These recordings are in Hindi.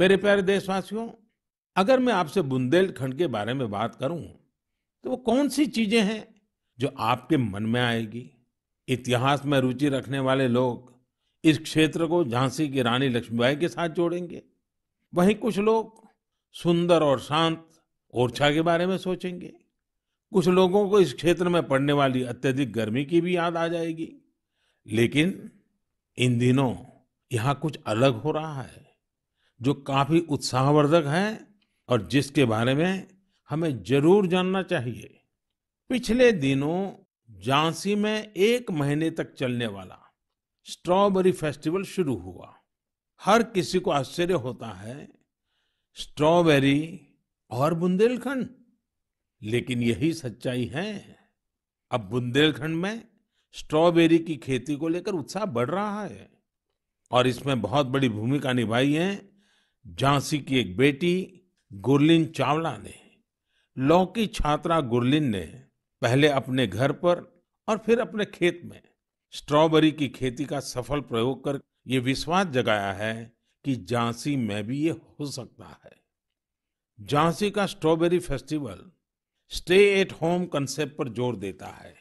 मेरे प्यारे देशवासियों अगर मैं आपसे बुंदेलखंड के बारे में बात करूं तो वो कौन सी चीजें हैं जो आपके मन में आएगी इतिहास में रुचि रखने वाले लोग इस क्षेत्र को झांसी की रानी लक्ष्मीबाई के साथ जोड़ेंगे वहीं कुछ लोग सुंदर और शांत ओरछा के बारे में सोचेंगे कुछ लोगों को इस क्षेत्र में पड़ने वाली अत्यधिक गर्मी की भी याद आ जाएगी लेकिन इन दिनों यहाँ कुछ अलग हो रहा है जो काफी उत्साहवर्धक है और जिसके बारे में हमें जरूर जानना चाहिए पिछले दिनों झांसी में एक महीने तक चलने वाला स्ट्रॉबेरी फेस्टिवल शुरू हुआ हर किसी को आश्चर्य होता है स्ट्रॉबेरी और बुंदेलखंड लेकिन यही सच्चाई है अब बुंदेलखंड में स्ट्रॉबेरी की खेती को लेकर उत्साह बढ़ रहा है और इसमें बहुत बड़ी भूमिका निभाई है झांसी की एक बेटी गुरलिन चावला ने लौकी की छात्रा गुरलिन ने पहले अपने घर पर और फिर अपने खेत में स्ट्रॉबेरी की खेती का सफल प्रयोग कर ये विश्वास जगाया है कि झांसी में भी ये हो सकता है झांसी का strawberry festival stay at home concept पर जोर देता है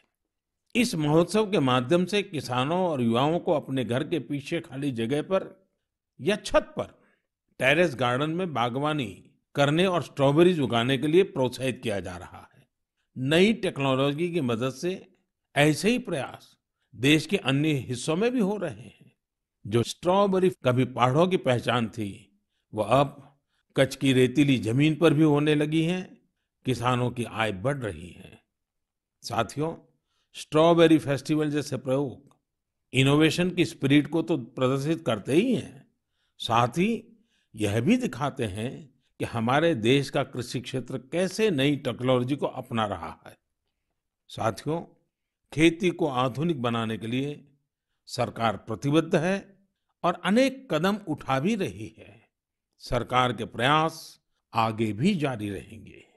इस महोत्सव के माध्यम से किसानों और युवाओं को अपने घर के पीछे खाली जगह पर या छत पर टेरेस गार्डन में बागवानी करने और स्ट्रॉबेरीज उगाने के लिए प्रोत्साहित किया जा रहा है नई टेक्नोलॉजी की मदद से ऐसे ही प्रयास देश के अन्य हिस्सों में भी हो रहे हैं जो स्ट्रॉबेरी कभी पहाड़ों की पहचान थी वह अब कच्छ की रेतीली जमीन पर भी होने लगी है किसानों की आय बढ़ रही है साथियों स्ट्रॉबेरी फेस्टिवल जैसे प्रयोग इनोवेशन की स्पिरिट को तो प्रदर्शित करते ही हैं साथ ही यह भी दिखाते हैं कि हमारे देश का कृषि क्षेत्र कैसे नई टेक्नोलॉजी को अपना रहा है साथियों खेती को आधुनिक बनाने के लिए सरकार प्रतिबद्ध है और अनेक कदम उठा भी रही है सरकार के प्रयास आगे भी जारी रहेंगे